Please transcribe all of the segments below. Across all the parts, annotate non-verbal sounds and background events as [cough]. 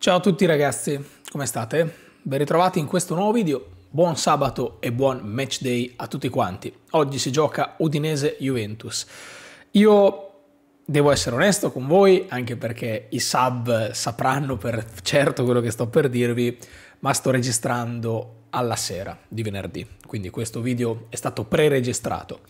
Ciao a tutti ragazzi, come state? Ben ritrovati in questo nuovo video. Buon sabato e buon match day a tutti quanti. Oggi si gioca Udinese-Juventus. Io devo essere onesto con voi, anche perché i sub sapranno per certo quello che sto per dirvi, ma sto registrando alla sera di venerdì, quindi questo video è stato pre-registrato.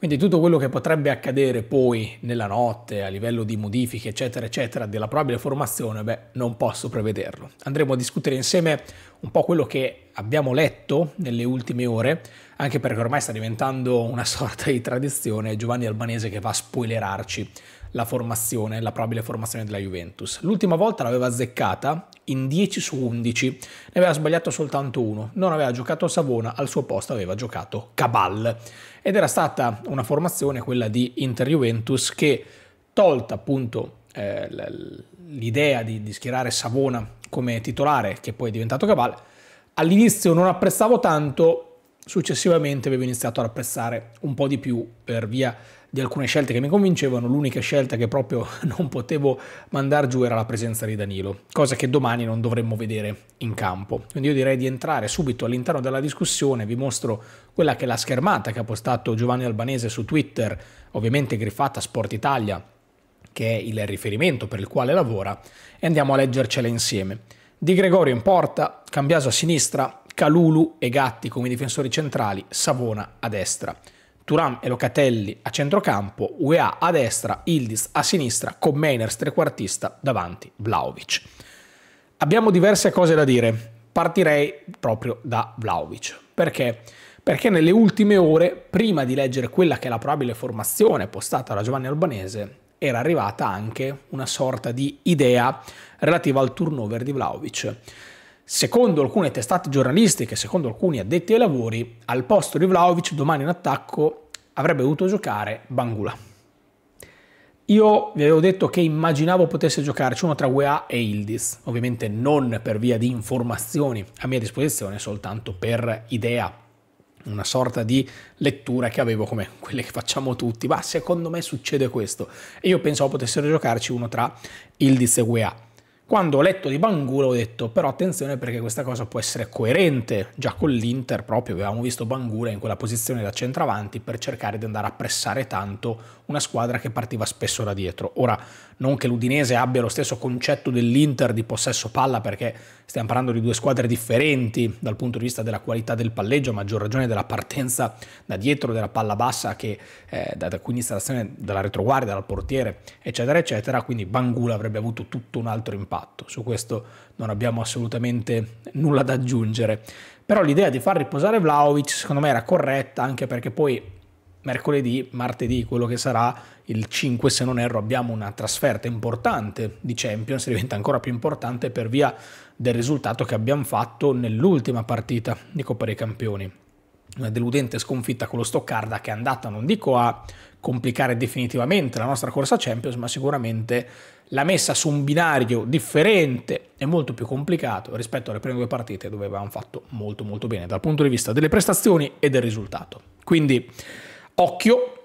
Quindi tutto quello che potrebbe accadere poi nella notte a livello di modifiche eccetera eccetera della probabile formazione, beh, non posso prevederlo. Andremo a discutere insieme un po' quello che abbiamo letto nelle ultime ore, anche perché ormai sta diventando una [laughs] sorta di tradizione Giovanni Albanese che va a spoilerarci la formazione, la probabile formazione della Juventus. L'ultima volta l'aveva azzeccata in 10 su 11, ne aveva sbagliato soltanto uno, non aveva giocato Savona, al suo posto aveva giocato Cabal. Ed era stata una formazione, quella di Inter-Juventus, che tolta appunto eh, l'idea di, di, schierare Savona come titolare, che poi è diventato Cabal, all'inizio non apprezzavo tanto, successivamente avevo iniziato ad apprezzare un po' di più per via di alcune scelte che mi convincevano, l'unica scelta che proprio [laughs] non potevo mandare giù era la presenza di Danilo, cosa che domani non dovremmo vedere in campo. Quindi io direi di entrare subito all'interno della discussione, vi mostro quella che è la schermata che ha postato Giovanni Albanese su Twitter, ovviamente griffata Sport Italia, che è il riferimento per il quale lavora, e andiamo a leggercela insieme. Di Gregorio in porta, Cambiaso a sinistra, Calulu e Gatti come difensori centrali, Savona a destra. Turam e Locatelli a centrocampo, UEA a destra, Ildiz a sinistra, con Meiners trequartista davanti Vlaovic. Abbiamo diverse cose da dire, partirei proprio da Vlaovic. Perché? Perché nelle ultime ore, prima di leggere quella che è la probabile formazione postata da Giovanni Albanese, era arrivata anche una sorta di idea relativa al turnover di Vlaovic. Secondo alcune testate giornalistiche, secondo alcuni addetti ai lavori, al posto di Vlaovic domani in attacco avrebbe dovuto giocare Bangula. Io vi avevo detto che immaginavo potesse giocarci uno tra UEA e Ildiz, ovviamente non per via di informazioni a mia disposizione, soltanto per idea, una sorta di lettura che avevo come quelle che facciamo tutti, ma secondo me succede questo e io pensavo potessero giocarci uno tra Ildiz e UEA. Quando ho letto di Bangura ho detto però attenzione perché questa cosa può essere coerente già con l'Inter proprio, avevamo visto Bangura in quella posizione da centravanti per cercare di andare a pressare tanto una squadra che partiva spesso da dietro. Ora non che l'Udinese abbia lo stesso concetto dell'Inter di possesso palla perché stiamo parlando di due squadre differenti dal punto di vista della qualità del palleggio, a maggior ragione della partenza da dietro della palla bassa che eh, da, da cui inizia l'azione dalla retroguardia, dal portiere eccetera eccetera, quindi Bangura avrebbe avuto tutto un altro impatto fatto, su questo non abbiamo assolutamente nulla da aggiungere. Però l'idea di far riposare Vlaovic secondo me era corretta anche perché poi mercoledì, martedì, quello che sarà il 5 se non erro, abbiamo una trasferta importante di Champions, diventa ancora più importante per via del risultato che abbiamo fatto nell'ultima partita di Coppa dei Campioni. Una deludente sconfitta con lo Stoccarda che è andata, non dico a complicare definitivamente la nostra corsa Champions, ma sicuramente la messa su un binario differente e molto più complicato rispetto alle prime due partite dove avevamo fatto molto molto bene dal punto di vista delle prestazioni e del risultato. Quindi occhio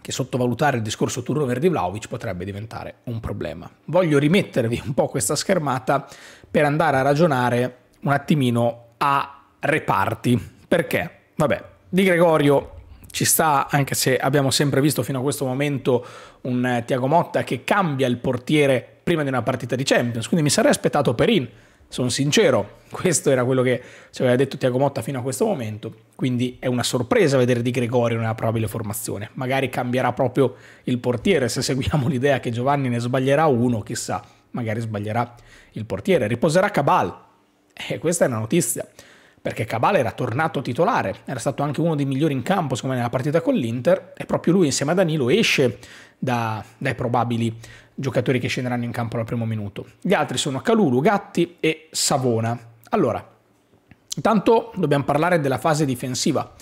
che sottovalutare il discorso turnover di Vlaovic potrebbe diventare un problema. Voglio rimettervi un po' questa schermata per andare a ragionare un attimino a reparti. Perché? Vabbè, di Gregorio ci sta, anche se abbiamo sempre visto fino a questo momento un eh, Tiago Motta che cambia il portiere prima di una partita di Champions, quindi mi sarei aspettato Perin, sono sincero, [laughs] questo era quello che ci aveva detto Tiago Motta fino a questo momento, quindi è una sorpresa vedere Di Gregorio nella probabile formazione, magari cambierà proprio il portiere, se seguiamo [laughs] l'idea che Giovanni ne sbaglierà uno, chissà, magari sbaglierà il portiere, riposerà Cabal, e eh, questa è una notizia perché Cabale era tornato titolare, era stato anche uno dei migliori in campo, secondo me, nella partita con l'Inter, e proprio lui insieme a Danilo esce da, dai probabili giocatori che scenderanno in campo al primo minuto. Gli altri sono Calulu, Gatti e Savona. Allora, intanto dobbiamo parlare della fase difensiva,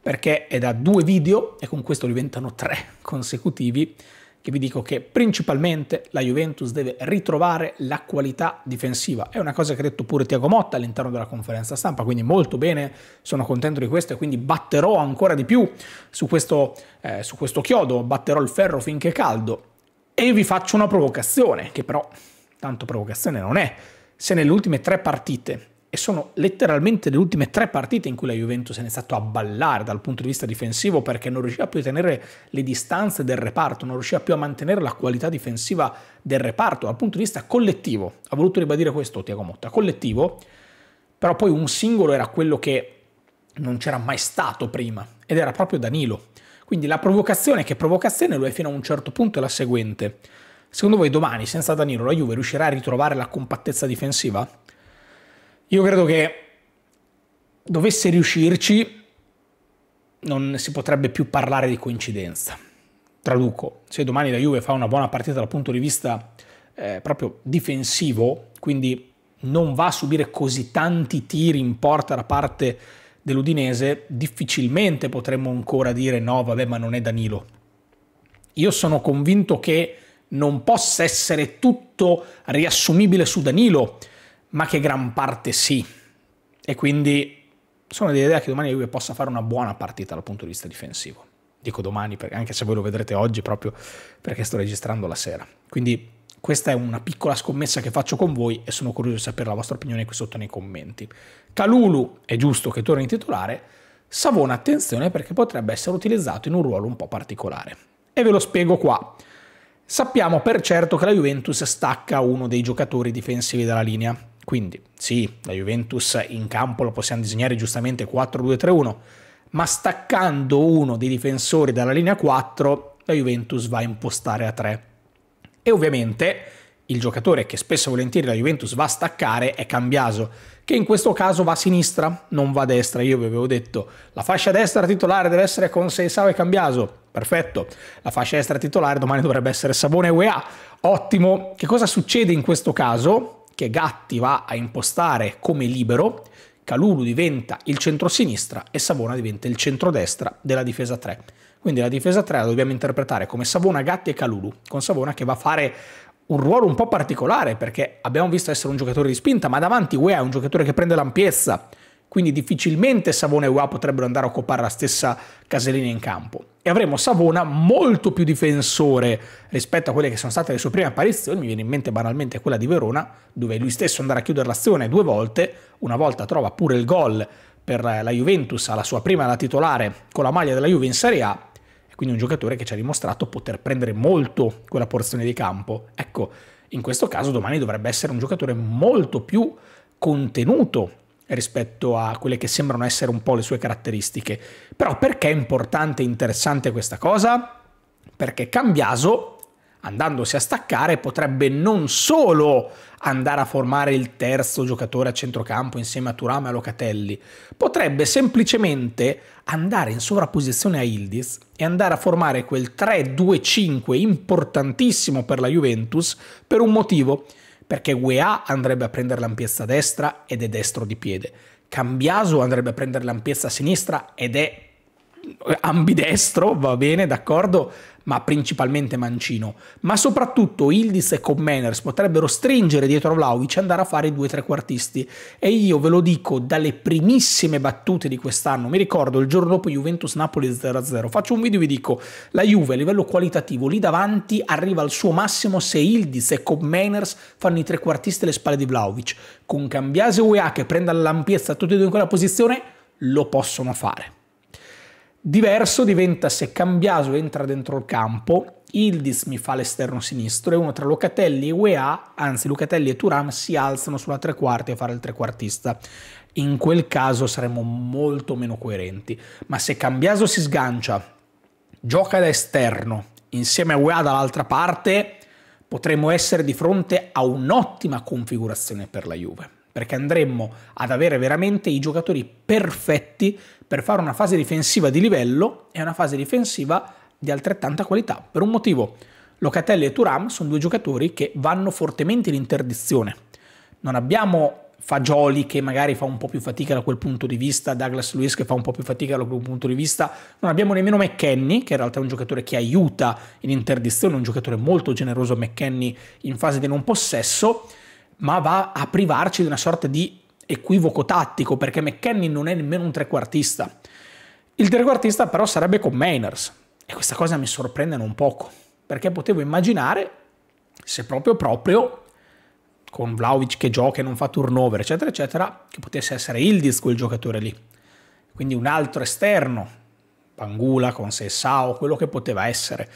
perché è da due video, e con questo diventano tre [laughs] consecutivi, che vi dico che principalmente la Juventus deve ritrovare la qualità difensiva. È una cosa che ha detto pure Tiago Motta all'interno della conferenza stampa, quindi molto bene, sono contento di questo e quindi batterò ancora di più su questo, eh, su questo chiodo, batterò il ferro finché è caldo. E vi faccio una provocazione, che però tanto provocazione non è. Se nelle ultime tre partite e sono letteralmente le ultime tre partite in cui la Juventus è iniziata a ballare dal punto di vista difensivo perché non riusciva più a tenere le distanze del reparto, non riusciva più a mantenere la qualità difensiva del reparto dal punto di vista collettivo. Ha voluto ribadire questo Tiago Motta, collettivo, però poi un singolo era quello che non c'era mai stato prima ed era proprio Danilo. Quindi la provocazione che provocazione lo è fino a un certo punto è la seguente. Secondo voi domani senza Danilo la Juve riuscirà a ritrovare la compattezza difensiva? Io credo che dovesse riuscirci, non si potrebbe più parlare di coincidenza. Traduco, se domani la Juve fa una buona partita dal punto di vista eh, proprio difensivo, quindi non va a subire così tanti tiri in porta da parte dell'Udinese, difficilmente potremmo ancora dire no, vabbè, ma non è Danilo. Io sono convinto che non possa essere tutto riassumibile su Danilo, ma che gran parte sì. E quindi sono dell'idea che domani lui possa fare una buona partita dal punto di vista difensivo. Dico domani, anche se voi lo vedrete oggi proprio perché sto registrando la sera. Quindi questa è una piccola scommessa che faccio con voi e sono curioso di sapere la vostra opinione qui sotto nei commenti. Calulu è giusto che torni in titolare, Savona attenzione perché potrebbe essere utilizzato in un ruolo un po' particolare. E ve lo spiego qua. Sappiamo per certo che la Juventus stacca uno dei giocatori difensivi della linea, quindi sì, la Juventus in campo lo possiamo disegnare giustamente 4-2-3-1, ma staccando uno dei difensori dalla linea 4, la Juventus va a impostare a 3. E ovviamente il giocatore che spesso e volentieri la Juventus va a staccare è Cambiaso, che in questo caso va a sinistra, non va a destra. Io vi avevo detto, la fascia destra titolare deve essere con Seisao e Cambiaso. Perfetto, la fascia destra titolare domani dovrebbe essere Savone UEA. Ottimo. Che cosa succede in questo caso? che Gatti va a impostare come libero, Calulu diventa il centrosinistra e Savona diventa il centrodestra della difesa 3. Quindi la difesa 3 la dobbiamo interpretare come Savona, Gatti e Calulu, con Savona che va a fare un ruolo un po' particolare perché abbiamo visto essere un giocatore di spinta, ma davanti UEA è un giocatore che prende l'ampiezza, quindi difficilmente Savona e UEA potrebbero andare a occupare la stessa casellina in campo e avremo Savona molto più difensore rispetto a quelle che sono state le sue prime apparizioni, mi viene in mente banalmente quella di Verona, dove lui stesso andrà a chiudere l'azione due volte, una volta trova pure il gol per la Juventus alla sua prima da titolare con la maglia della Juve in Serie A, e quindi un giocatore che ci ha dimostrato poter prendere molto quella porzione di campo. Ecco, in questo caso domani dovrebbe essere un giocatore molto più contenuto rispetto a quelle che sembrano essere un po' le sue caratteristiche. Però perché è importante e interessante questa cosa? Perché Cambiaso, andandosi a staccare, potrebbe non solo andare a formare il terzo giocatore a centrocampo insieme a Turama e a Locatelli, potrebbe semplicemente andare in sovrapposizione a Ildiz e andare a formare quel 3-2-5 importantissimo per la Juventus per un motivo perché UEA andrebbe a prendere l'ampiezza destra ed è destro di piede. Cambiaso andrebbe a prendere l'ampiezza sinistra ed è ambidestro, va bene, d'accordo? ma principalmente Mancino, ma soprattutto Ildis e Commeners potrebbero stringere dietro Vlaovic e andare a fare i due trequartisti. E io ve lo dico dalle primissime battute di quest'anno, mi ricordo il giorno dopo Juventus-Napoli 0-0, faccio un video e vi dico, la Juve a livello qualitativo lì davanti arriva al suo massimo se Ildis e Commeners fanno i trequartisti alle spalle di Vlaovic. Con Cambiase e UEA che prenda l'ampiezza tutti e due in quella posizione, lo possono fare. Diverso diventa se Cambiaso entra dentro il campo, Ildis mi fa l'esterno sinistro e uno tra Locatelli e UEA, anzi Locatelli e Turam, si alzano sulla tre quarti a fare il trequartista. In quel caso saremmo molto meno coerenti. Ma se Cambiaso si sgancia, gioca da esterno, insieme a UEA dall'altra parte, potremmo essere di fronte a un'ottima configurazione per la Juve perché andremmo ad avere veramente i giocatori perfetti per fare una fase difensiva di livello e una fase difensiva di altrettanta qualità. Per un motivo, Locatelli e Turam sono due giocatori che vanno fortemente in interdizione. Non abbiamo Fagioli che magari fa un po' più fatica da quel punto di vista, Douglas Lewis che fa un po' più fatica da quel punto di vista, non abbiamo nemmeno McKenny che in realtà è un giocatore che aiuta in interdizione, un giocatore molto generoso McKenny in fase di non possesso ma va a privarci di una sorta di equivoco tattico, perché McKennie non è nemmeno un trequartista. Il trequartista però sarebbe con Mainers, e questa cosa mi sorprende non poco, perché potevo immaginare, se proprio proprio, con Vlaovic che gioca e non fa turnover, eccetera, eccetera, che potesse essere Ildiz quel giocatore lì. Quindi un altro esterno, Pangula, con Sessao, quello che poteva essere.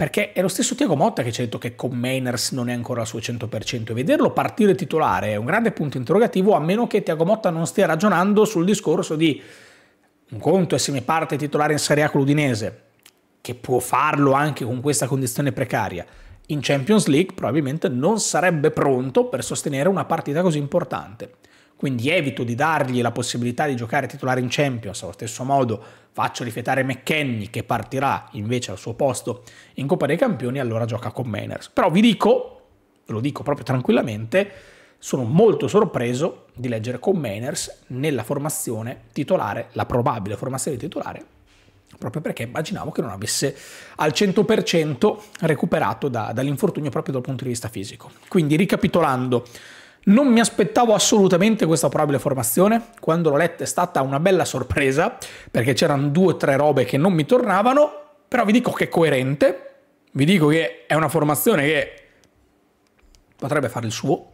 Perché è lo stesso Tiago Motta che ci ha detto che con Mainers non è ancora al suo 100%. Vederlo partire titolare è un grande punto interrogativo, a meno che Tiago Motta non stia ragionando sul discorso di un conto e se mi parte titolare in Serie A con l'Udinese, che può farlo anche con questa condizione precaria. In Champions League probabilmente non sarebbe pronto per sostenere una partita così importante quindi evito di dargli la possibilità di giocare titolare in Champions, allo stesso modo faccio rifiutare McKenny che partirà invece al suo posto in Coppa dei Campioni e allora gioca con Mainers. Però vi dico, ve lo dico proprio tranquillamente, sono molto sorpreso di leggere con Mainers nella formazione titolare, la probabile formazione titolare, proprio perché immaginavo che non avesse al 100% recuperato da, dall'infortunio proprio dal punto di vista fisico. Quindi ricapitolando, non mi aspettavo assolutamente questa probabile formazione, quando l'ho letta è stata una bella sorpresa, perché c'erano due o tre robe che non mi tornavano, però vi dico che è coerente, vi dico che è una formazione che potrebbe fare il suo,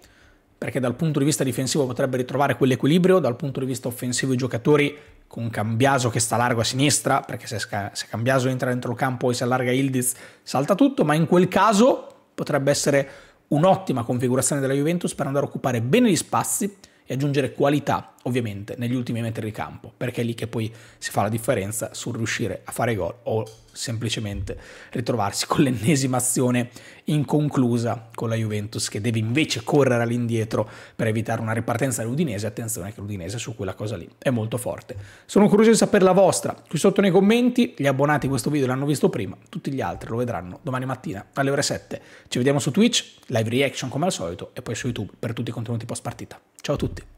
perché dal punto di vista difensivo potrebbe ritrovare quell'equilibrio, dal punto di vista offensivo i giocatori con Cambiaso che sta largo a sinistra, perché se, se Cambiaso entra dentro il campo e si allarga Ildiz salta tutto, ma in quel caso potrebbe essere un'ottima configurazione della Juventus per andare a occupare bene gli spazi e aggiungere qualità ovviamente negli ultimi metri di campo, perché è lì che poi si fa la differenza sul riuscire a fare gol o semplicemente ritrovarsi con l'ennesima azione inconclusa con la Juventus che deve invece correre all'indietro per evitare una ripartenza dell'Udinese, attenzione che l'Udinese su quella cosa lì è molto forte. Sono curioso di sapere la vostra, qui sotto nei commenti, gli abbonati a questo video l'hanno visto prima, tutti gli altri lo vedranno domani mattina alle ore 7. Ci vediamo su Twitch, live reaction come al solito e poi su YouTube per tutti i contenuti post partita. Ciao a tutti.